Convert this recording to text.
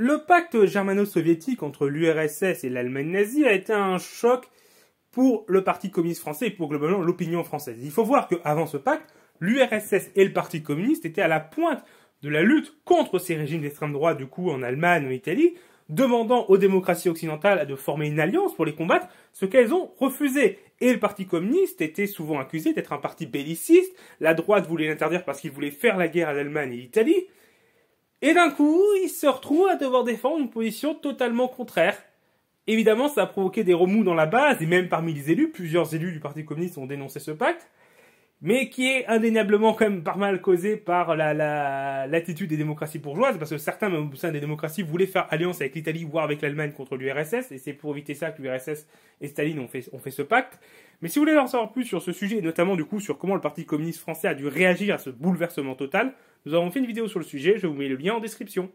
Le pacte germano-soviétique entre l'URSS et l'Allemagne nazie a été un choc pour le Parti communiste français et pour globalement l'opinion française. Il faut voir qu'avant ce pacte, l'URSS et le Parti communiste étaient à la pointe de la lutte contre ces régimes d'extrême droite, du coup en Allemagne, en Italie, demandant aux démocraties occidentales de former une alliance pour les combattre, ce qu'elles ont refusé. Et le Parti communiste était souvent accusé d'être un parti belliciste, la droite voulait l'interdire parce qu'il voulait faire la guerre à l'Allemagne et l'Italie, et d'un coup, il se retrouve à devoir défendre une position totalement contraire. Évidemment, ça a provoqué des remous dans la base, et même parmi les élus, plusieurs élus du Parti communiste ont dénoncé ce pacte mais qui est indéniablement quand même pas mal causé par la, l'attitude des démocraties bourgeoises, parce que certains même au sein des démocraties voulaient faire alliance avec l'Italie, voire avec l'Allemagne contre l'URSS, et c'est pour éviter ça que l'URSS et Staline ont fait, ont fait ce pacte. Mais si vous voulez en savoir plus sur ce sujet, et notamment du coup sur comment le Parti communiste français a dû réagir à ce bouleversement total, nous avons fait une vidéo sur le sujet, je vous mets le lien en description.